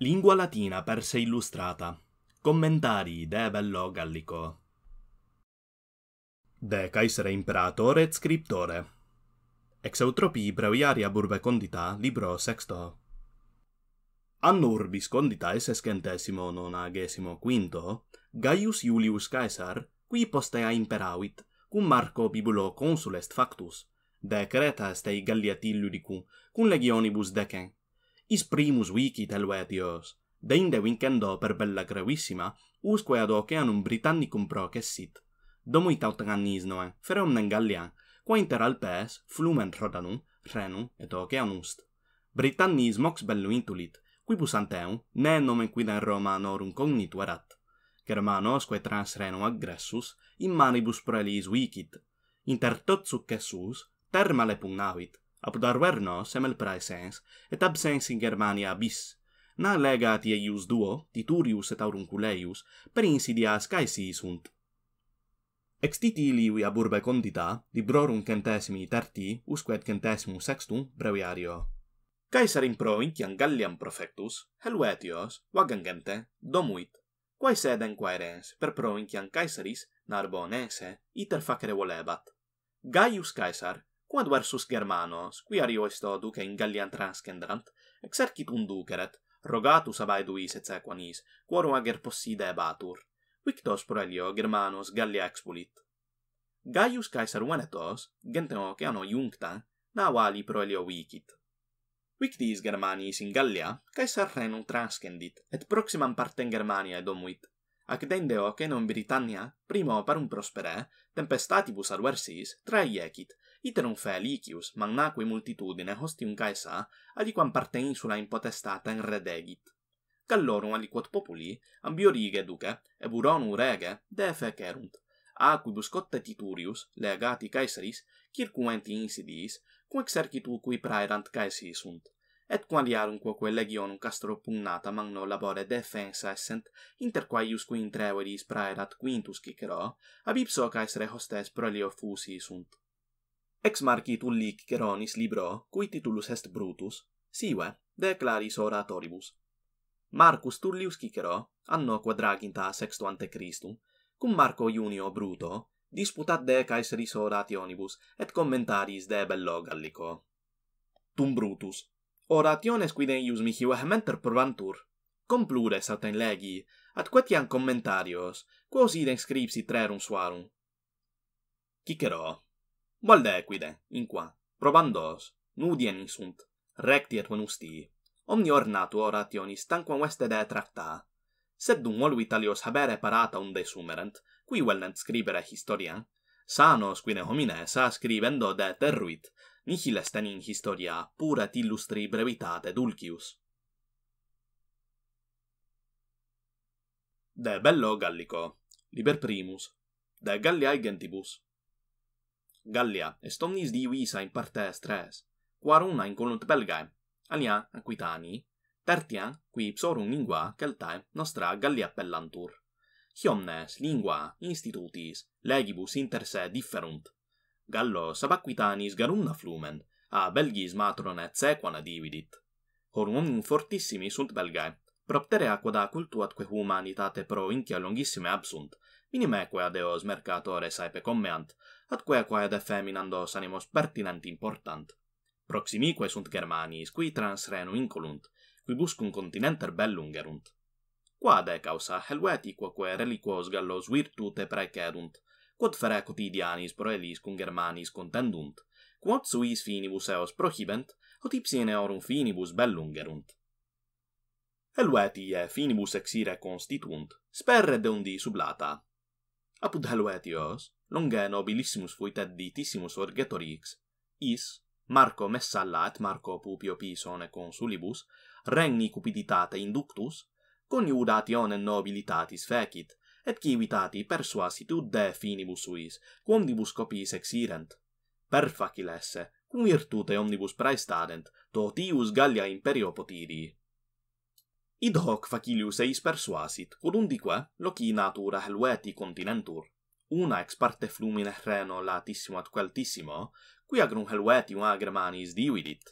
Lingua latina per se illustrata. Commentari de bello gallico. De Caesare imperatore et scriptore. Ex eutropii breviaria burbe condita, libro sexto. Anno urbis condita es escentesimo nonagesimo quinto, Gaius Iulius Caesar, qui postea imperavit, cum Marco Bibulo consul est factus, de creta est ei Galliatilludicum, cum legionibus decem, is primus wiki telvetios, deinde vincendo per bella gravissima, usque ad oceanum britannicum processit, domui tautanis noe, fere omnen gallia, qua inter alpes, flumen rodanum, renum, et oceanust. Britannis mox bellum intulit, quibus anteum, ne nomen quidem romanorum cognitu erat. Germanosque trans renum aggressus, in manibus proelis vicit. Inter tot succesus, termale pugnavit, apud Arverno semel praesens, et absens in Germania bis, Na legat eius duo, Titurius et Aurunculeius, per insidias caesi sunt. Extitili livi ab urbe condita, librorum centesimi terti, usque et centesimum sextum, breviario. Caesar in pro inciam Gallian profectus, helvetios, vagangente, domuit, quae sed en quaerens, per pro Caesaris, Narbonense, iter facere volebat. Gaius Caesar, quod versus germanos, qui ario isto duce in Gallia transcendant, exercit un duceret, rogatus abae duis et sequanis, quorum ager posside ebatur, victos pro germanos Gallia expulit. Gaius Caesar Venetos, gentem oceano iuncta, nawali pro elio vicit. Victis Germanis in Gallia, Caesar renum transcendit, et proximam partem Germania domuit. Ac dende oceano in Britannia, primo parum prospere, tempestatibus adversis, traiecit, iterum Felicius, magnaque multitudine hostium caesa, aliquam parte insula in potestata in redegit. Callorum aliquot populi, ambiorige duce, eburonum rege, defecerunt, aquibus cotte titurius, legati caesaris, circuenti insidiis, cum exercitu cui praerant caesi sunt. Et quam quoque legionum castro pugnata magno labore defensa essent, inter quae qui intreveris praerat quintus cicero, ab ipso caesare hostes prolio fusi sunt. Ex marci tu lic Ceronis libro, cui titulus est Brutus, sive, declaris oratoribus. Marcus Tullius Cicero, anno quadraginta sexto ante Christum, cum Marco Junio Bruto, disputat de caesaris orationibus et commentaris de bello gallico. Tum Brutus, orationes quid eius mihi vehementer probantur, cum plures autem legi, ad quetiam commentarios, quos id inscripsit trerum suarum. Cicero, Valde equide, in qua, probandos, nudieni sunt, recti et venusti, omni ornatu orationis tanquam veste de tracta. Sed dum volu italios habere parata unde sumerent, qui velnent scribere historia, sanos quine homine sa scrivendo de terruit, nihil est in historia pura et illustri brevitate dulcius. De bello gallico, liber primus, de galliae gentibus, Gallia est omnis divisa in partes tres, quaruna in colunt belgae, alia aquitani, tertia qui ipsorum lingua celtae nostra Gallia appellantur. omnes lingua institutis legibus inter se differunt. Gallo sab aquitanis garunna flumen, a belgis matrone sequana dividit. Horum omnum fortissimi sunt belgae, proptere aqua da cultu atque humanitate pro inquia longissime absunt, ad eos mercatore saepe commeant, atque quae de feminam dos animos pertinent important. Proximique sunt Germaniis, qui trans Renu incolunt, quibus cum continenter bellum gerunt. Quade causa helveti quoque reliquos gallos virtute praecedunt, quod fere quotidianis proelis cum Germaniis contendunt, quod suis finibus eos prohibent, ut ipsine orum finibus bellum gerunt. e finibus exire constituunt, sperre deundi sublata. Apud helvetios? longa nobilissimus fuit ad ditissimus orgetorix, is Marco Messalla et Marco Pupio Pisone consulibus regni cupiditate inductus, coniudatione nobilitatis fecit, et civitati persuasit ud de finibus suis, quom copiis copis exirent. Per facil esse, cum virtute omnibus praestadent, totius gallia imperio potidii. Id hoc facilius eis persuasit, quod undique, loci natura helveti continentur, una ex parte flumine reno latissimo ad altissimo, qui agrum helveti una germanis dividit.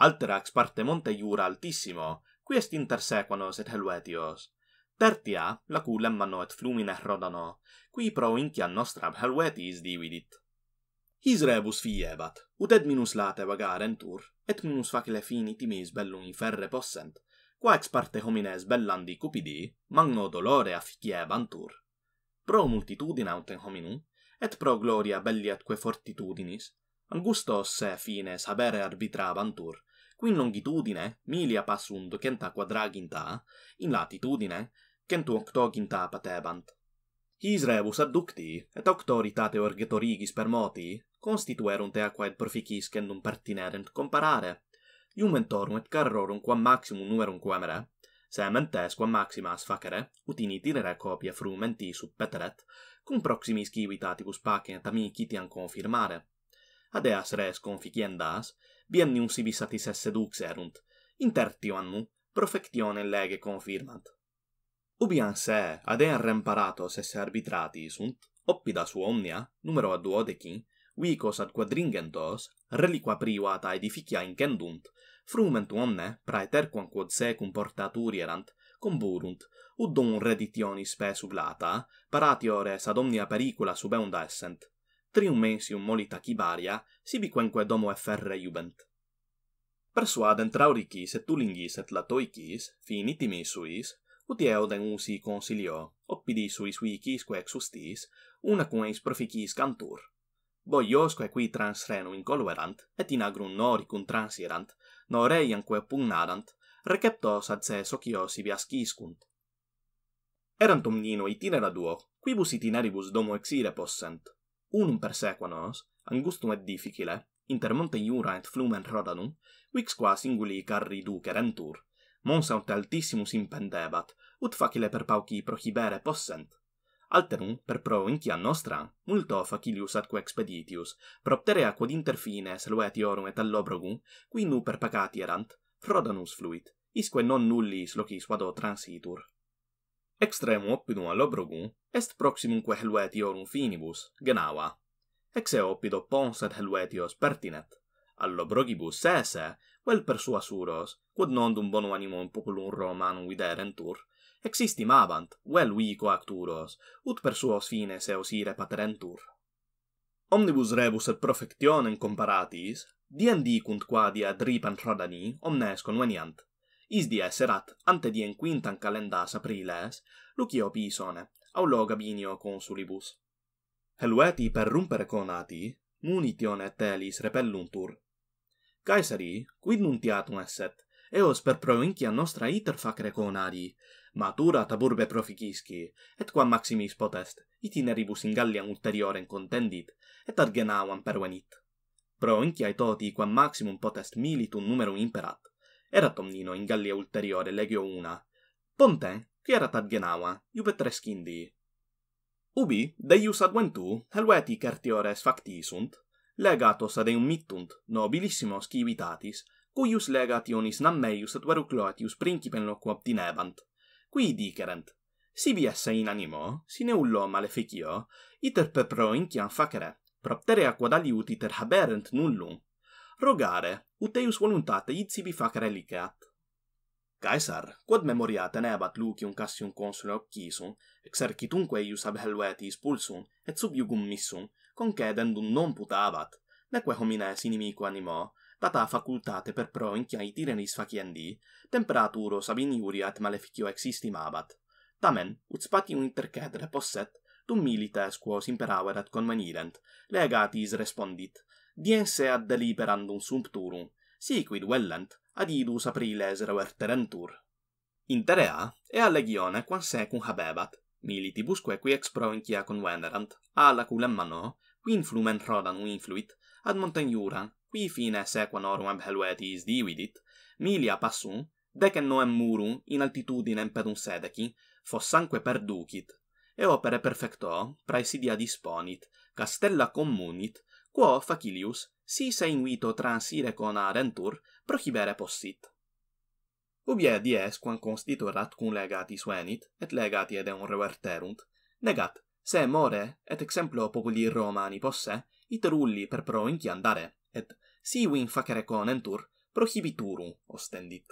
Altera ex parte monte iura altissimo, qui est intersequanos et helvetios. Tertia, la cu lemmano et flumine rodano, qui pro nostra nostram helvetis dividit. His rebus fiebat, ut ad minus late vagarentur, et minus facile fini timis bellum in ferre possent, qua ex parte homines bellandi cupidi, magno dolore afficiebantur pro multitudine autem hominum et pro gloria belli atque fortitudinis angustos se fine sabere arbitravantur qui in longitudine milia passund docenta quadraginta in latitudine centu octoginta patebant his rebus adducti et auctoritate orgetorigis per moti constituerunt ea quaed proficis cendum pertinerent comparare iumentorum et carrorum quam maximum numerum quamere Sementes quam maximas facere, ut in itinere copia frumenti subpeteret, cum proximis civitatibus pacent amici tiam confirmare. Adeas res conficiendas, biennium sibi satis esse dux erunt, in tertio annu, profectione lege confirmant. Ubian se, adean remparatos esse arbitrati sunt, oppida su omnia, numero ad duodeci, vicos ad quadringentos, reliqua privata edificia incendunt, Frumentum omne, praeter quam quod se cum portatur erant, comburunt, ut dum reditioni spe sublata, paratiores ad omnia pericula subeunda essent, trium mensium molita cibaria, sibi quenque domo efferre iubent. Persuadent rauricis et tulingis et latoicis, finitimi suis, ut den usi consilio, oppidi sui vicis quae exustis, una cum eis proficis cantur bo iosque qui transrenu in coluerant, et in agrum nori transierant, norei anque pugnarant, receptos ad se socios ibi asciscunt. Erant omnino itinera duo, quibus itineribus domo exire possent. Unum per sequanos, angustum et difficile, inter monte iura et flumen rodanum, vix qua singuli carri ducerentur, mons aut altissimus impendebat, ut facile per pauci prohibere possent, alterum per pro incia nostra multo facilius atque expeditius propterea quod inter fines saluet et allobrogum qui nu per pagati erant frodanus fluit isque non nullis locis vado transitur extremum oppidum allobrogum est proximumque helvet iorum finibus genava ex eo oppido pons ad helvetios pertinet allobrogibus sese vel per sua suros quod non dum bonum animum populum romanum viderentur Existimabant, vel vi coacturos, ut per suos fines eos ire paterentur. Omnibus rebus et profectionem comparatis, diem dicunt quadia dripant rodani, omnes conveniant. Is die serat, ante diem quintam calendas apriles, lucio pisone, au loga binio consulibus. Helueti per rumpere conati, munitione telis repelluntur. Caesari, quid nuntiatum esset, eos per provincia nostra iter facere conari matura taburbe proficisci, et quam maximis potest, itineribus in Galliam ulteriorem contendit, et argenavam pervenit. Pro inciae toti quam maximum potest militum numerum imperat, erat omnino in Gallia ulteriore legio una. Ponte, qui erat ad Genawa, iube Ubi, deius adventu, helveti certiores facti sunt, legatos ad eum mittunt, nobilissimos civitatis, cuius legationis nam meius et Verucloetius principem locu obtinebant qui dicerent, sibi esse in animo, sine ullo maleficio, iter per pro inciam facere, propteria quod aliut iter haberent nullum, rogare, ut eius voluntate id sibi facere liceat. Caesar, quod memoria tenebat Lucium Cassium consule occisum, exercitumque ius ab helveti ispulsum, et sub jugum missum, concedendum non putabat, neque homines inimico animo, data facultate per pro in chiai tirenis faciendi, temperaturo sabini uriat maleficio existimabat. Tamen, ut spatium intercedere posset, tum milites quos imperaverat convenirent, legatis respondit, diense ad deliberandum sumpturum, siquid vellent, ad idus apriles reverterentur. Interea, ea legione quam secum habebat, militibusque qui ex provincia convenerant, ala culam mano, quin flumen rodan un influit, ad montagnura, qui fine sequo norum ab Helvetis dividit milia passum de murum, in altitudinem per un fossanque perducit, e et opere perfecto praesidia disponit castella communit quo facilius si se invito transire con arentur prohibere possit ubi ad es quam cum legati suenit et legati ad un reverterunt negat se more et exemplo populi romani posse iterulli per pro in andare et si win facere conentur prohibiturum ostendit.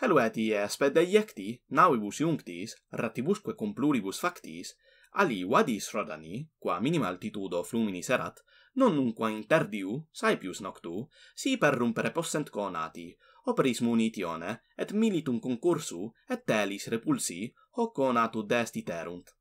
Helveti espe deiecti, nauibus iunctis, ratibusque cum pluribus factis, ali vadis rodani, qua minima altitudo fluminis erat, non nunqua interdiu, saepius noctu, si per rumpere possent conati, operis munitione, et militum concursu, et telis repulsi, hoc conatu destiterunt.